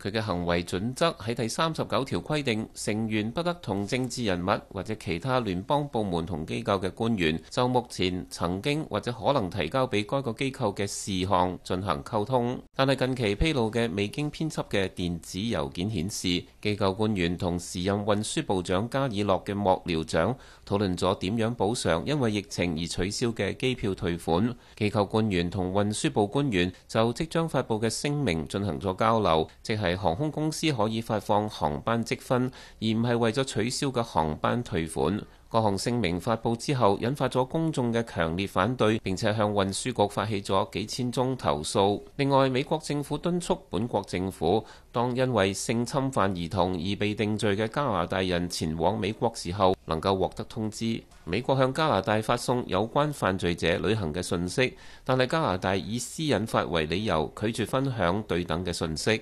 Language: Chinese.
佢嘅行為準則喺第三十九條規定，成員不得同政治人物或者其他聯邦部門同機構嘅官員就目前曾經或者可能提交俾該個機構嘅事項進行溝通。但係近期披露嘅未經編輯嘅電子郵件顯示，機構官員同時任運輸部長加爾洛嘅幕僚長討論咗點樣補償因為疫情而取消嘅機票退款。機構官員同運輸部官員就即將發布嘅聲明進行咗交流，即係。航空公司可以发放航班积分，而唔系为咗取消嘅航班退款。各项声明发布之后，引发咗公众嘅强烈反对，并且向运输局发起咗几千宗投诉。另外，美国政府敦促本国政府当因为性侵犯儿童而被定罪嘅加拿大人前往美国时候，能够获得通知。美国向加拿大发送有关犯罪者旅行嘅信息，但系加拿大以私隐法为理由拒绝分享对等嘅信息。